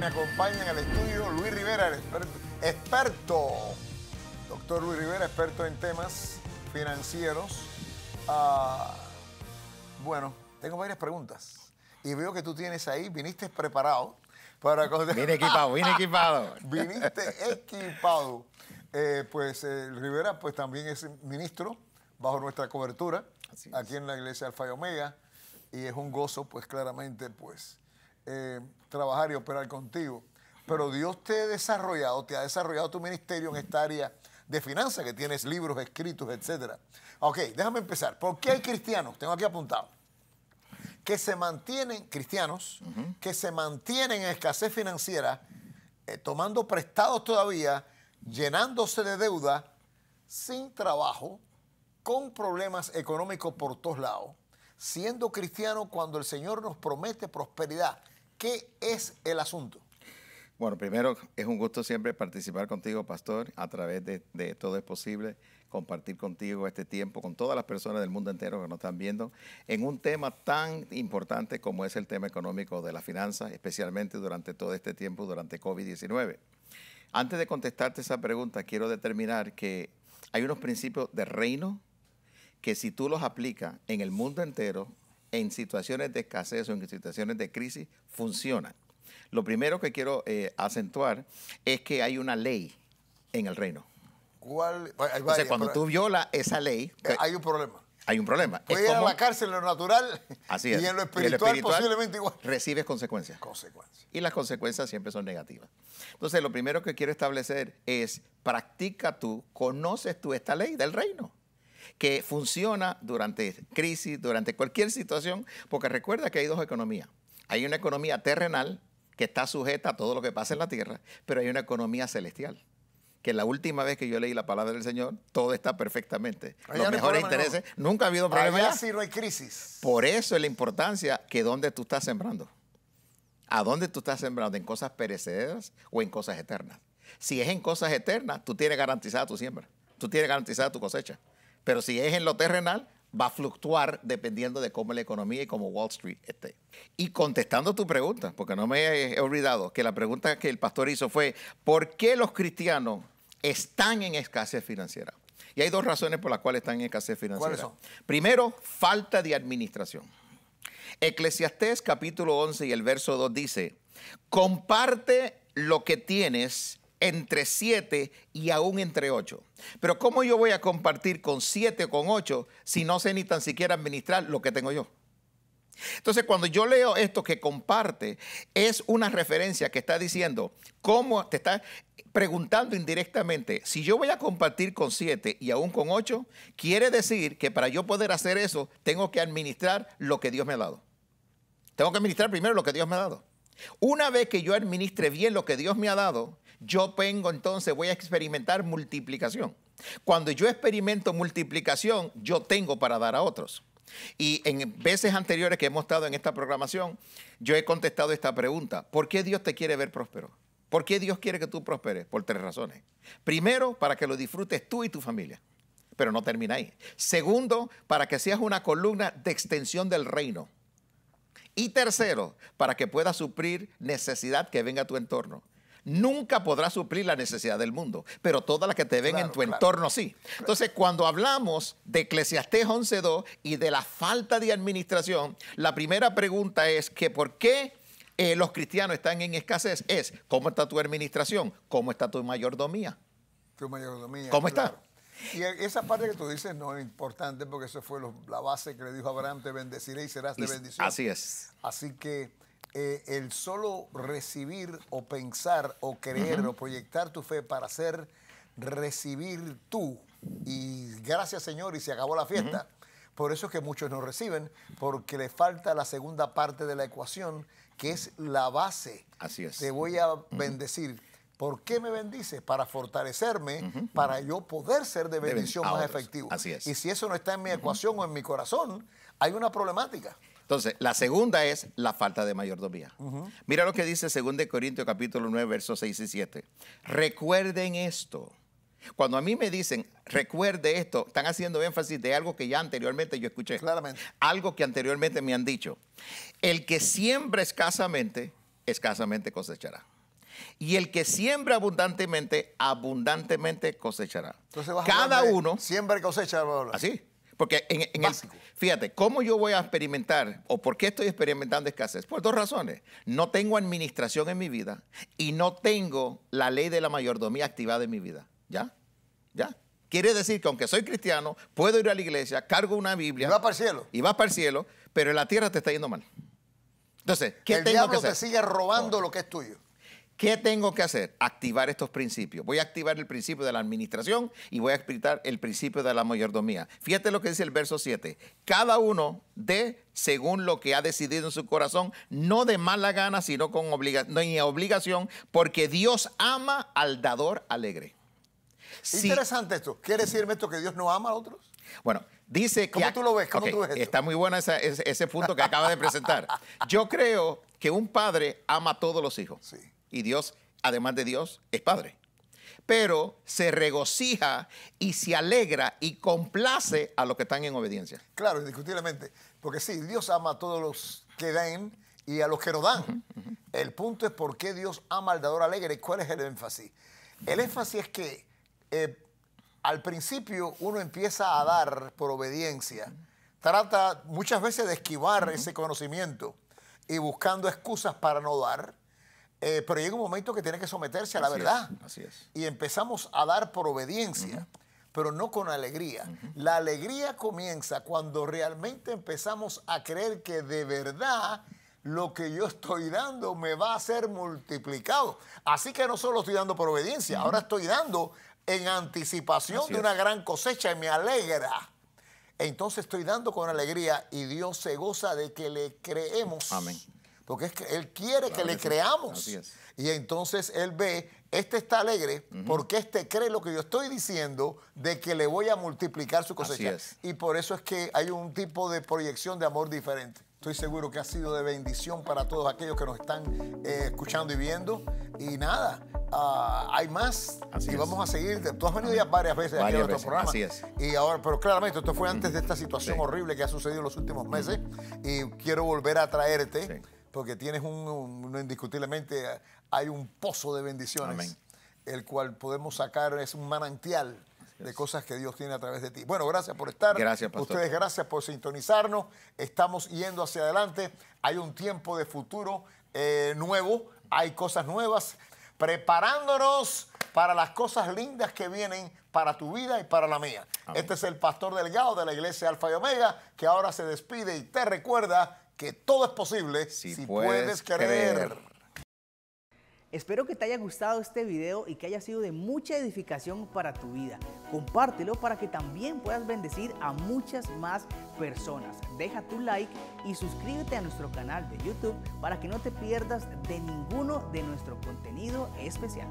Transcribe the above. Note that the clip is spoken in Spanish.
Me acompaña en el estudio Luis Rivera, el experto, experto doctor Luis Rivera, experto en temas financieros. Ah, bueno, tengo varias preguntas. Y veo que tú tienes ahí, viniste preparado para... Vine equipado, vine equipado. viniste equipado. Eh, pues eh, Rivera pues también es ministro bajo nuestra cobertura aquí en la iglesia Alfa y Omega y es un gozo pues claramente pues eh, trabajar y operar contigo, pero Dios te ha desarrollado, te ha desarrollado tu ministerio en esta área de finanzas, que tienes libros escritos, etc. Ok, déjame empezar. ¿Por qué hay cristianos? Tengo aquí apuntado. Que se mantienen, cristianos, que se mantienen en escasez financiera, eh, tomando prestados todavía, llenándose de deuda, sin trabajo, con problemas económicos por todos lados, siendo cristiano cuando el Señor nos promete prosperidad ¿Qué es el asunto? Bueno, primero es un gusto siempre participar contigo, Pastor, a través de, Todo es Posible, compartir contigo este tiempo, con todas las personas del mundo entero que nos están viendo, en un tema tan importante como es el tema económico de la finanza, especialmente durante todo este tiempo, durante COVID-19. Antes de contestarte esa pregunta, quiero determinar que hay unos principios de reino que si tú los aplicas en el mundo entero, en situaciones de escasez o en situaciones de crisis funcionan. Lo primero que quiero eh, acentuar es que hay una ley en el reino. cuando tú violas esa ley... Eh, pues, hay un problema. Hay un problema. Puede ir a la cárcel en lo natural así es. y posiblemente igual. Recibes consecuencias. Consecuencias. Y las consecuencias siempre son negativas. Entonces, lo primero que quiero establecer es, practica tú, conoces tú esta ley del reino que funciona durante crisis, durante cualquier situación, porque recuerda que hay dos economías. Hay una economía terrenal que está sujeta a todo lo que pasa en la tierra, pero hay una economía celestial que la última vez que yo leí la palabra del Señor, todo está perfectamente. Los mejores intereses, nunca ha habido problemas. no hay crisis. Por eso es la importancia que dónde tú estás sembrando. ¿A dónde tú estás sembrando? ¿En cosas perecederas o en cosas eternas? Si es en cosas eternas, tú tienes garantizada tu siembra, tú tienes garantizada tu cosecha. Pero si es en lo terrenal, va a fluctuar dependiendo de cómo la economía y cómo Wall Street esté. Y contestando tu pregunta, porque no me he olvidado que la pregunta que el pastor hizo fue, ¿por qué los cristianos están en escasez financiera? Y hay dos razones por las cuales están en escasez financiera. Primero, falta de administración. Eclesiastés capítulo 11 y el verso 2 dice, comparte lo que tienes entre 7 y aún entre 8. Pero ¿cómo yo voy a compartir con 7 o con 8 si no sé ni tan siquiera administrar lo que tengo yo? Entonces, cuando yo leo esto que comparte, es una referencia que está diciendo, ¿cómo te está preguntando indirectamente? Si yo voy a compartir con siete y aún con ocho, quiere decir que para yo poder hacer eso, tengo que administrar lo que Dios me ha dado. Tengo que administrar primero lo que Dios me ha dado. Una vez que yo administre bien lo que Dios me ha dado, yo tengo entonces, voy a experimentar multiplicación. Cuando yo experimento multiplicación, yo tengo para dar a otros. Y en veces anteriores que hemos estado en esta programación, yo he contestado esta pregunta. ¿Por qué Dios te quiere ver próspero? ¿Por qué Dios quiere que tú prosperes? Por tres razones. Primero, para que lo disfrutes tú y tu familia. Pero no termina ahí. Segundo, para que seas una columna de extensión del reino. Y tercero, para que pueda suplir necesidad que venga a tu entorno. Nunca podrás suplir la necesidad del mundo, pero todas las que te ven en tu entorno sí. Entonces, cuando hablamos de Eclesiastés 11.2 y de la falta de administración, la primera pregunta es que por qué eh, los cristianos están en escasez. Es, ¿cómo está tu administración? ¿Cómo está tu mayordomía? Tu mayordomía. ¿Cómo está? Y esa parte que tú dices no es importante porque eso fue la base que le dijo Abraham, te bendeciré y serás de bendición. Así es. Así que eh, el solo recibir o pensar o creer o proyectar tu fe para ser recibir tú y gracias Señor y se acabó la fiesta. Por eso es que muchos no reciben, porque le falta la segunda parte de la ecuación, que es la base. Así es. Te voy a bendecir ¿Por qué me bendices? Para fortalecerme, para yo poder ser de bendición más efectivo. Así es. Y si eso no está en mi ecuación o en mi corazón, hay una problemática. Entonces, la segunda es la falta de mayordomía. Mira lo que dice 2 Corintios capítulo 9, versos 6 y 7. Recuerden esto. Cuando a mí me dicen, recuerde esto, están haciendo énfasis de algo que ya anteriormente yo escuché. Claramente. Algo que anteriormente me han dicho. El que siembra escasamente, escasamente cosechará. Y el que siembra abundantemente, abundantemente cosechará. Entonces Cada a uno. Siembra y cosecha. Así. Porque en, fíjate, ¿cómo yo voy a experimentar o por qué estoy experimentando escasez? Por dos razones. No tengo administración en mi vida y no tengo la ley de la mayordomía activada en mi vida. ¿Ya? ¿Ya? Quiere decir que aunque soy cristiano, puedo ir a la iglesia, cargo una Biblia. Y vas para el cielo. Y vas para el cielo, pero en la tierra te está yendo mal. Entonces, ¿qué el tengo que hacer? te sigue robando lo que es tuyo. ¿Qué tengo que hacer? Activar estos principios. Voy a activar el principio de la administración y voy a explicar el principio de la mayordomía. Fíjate lo que dice el verso 7. Cada uno de según lo que ha decidido en su corazón, no de mala gana, sino con obligación, obligación, porque Dios ama al dador alegre. Interesante esto. ¿Quiere decirme esto que Dios no ama a otros? Bueno, dice que... tú lo ves? Está muy bueno ese, ese punto que acaba de presentar. Yo creo que un padre ama a todos los hijos. Sí y Dios, además de Dios, es Padre. Pero se regocija y se alegra y complace a los que están en obediencia. Claro, indiscutiblemente. Porque sí, Dios ama a todos los que dan y a los que no dan. El punto es por qué Dios ama al dador alegre. y ¿Cuál es el énfasis? El énfasis es que eh, al principio uno empieza a dar por obediencia. Trata muchas veces de esquivar ese conocimiento y buscando excusas para no dar. Eh, pero llega un momento que tiene que someterse a la verdad. así es. Y empezamos a dar por obediencia, pero no con alegría. La alegría comienza cuando realmente empezamos a creer que de verdad lo que yo estoy dando me va a ser multiplicado. Así que no solo estoy dando por obediencia, ahora estoy dando en anticipación de una gran cosecha y me alegra. Entonces estoy dando con alegría y Dios se goza de que le creemos. Amén. Porque es que Él quiere que, le creamos. Y entonces Él ve, este está alegre porque este cree lo que yo estoy diciendo de que le voy a multiplicar su cosecha. Y por eso es que hay un tipo de proyección de amor diferente. Estoy seguro que ha sido de bendición para todos aquellos que nos están eh, escuchando y viendo. Y nada, ah, hay más. Así y vamos a seguir. Tú has venido ya varias veces aquí a nuestro programa. Así es. Y ahora, pero claramente esto fue antes de esta situación horrible que ha sucedido en los últimos meses. Y quiero volver a traerte. Sí porque tienes un, indiscutiblemente hay un pozo de bendiciones, el cual podemos sacar, es un manantial de cosas que Dios tiene a través de ti. Bueno, gracias por estar. Gracias, Pastor. Ustedes, gracias por sintonizarnos. Estamos yendo hacia adelante. Hay un tiempo de futuro eh, nuevo. Hay cosas nuevas. Preparándonos para las cosas lindas que vienen para tu vida y para la mía. Este es el Pastor Delgado de la Iglesia Alfa y Omega, que ahora se despide y te recuerda que todo es posible si, puedes, creer. Espero que te haya gustado este video y que haya sido de mucha edificación para tu vida. Compártelo para que también puedas bendecir a muchas más personas. Deja tu like y suscríbete a nuestro canal de YouTube para que no te pierdas de ninguno de nuestro contenido especial.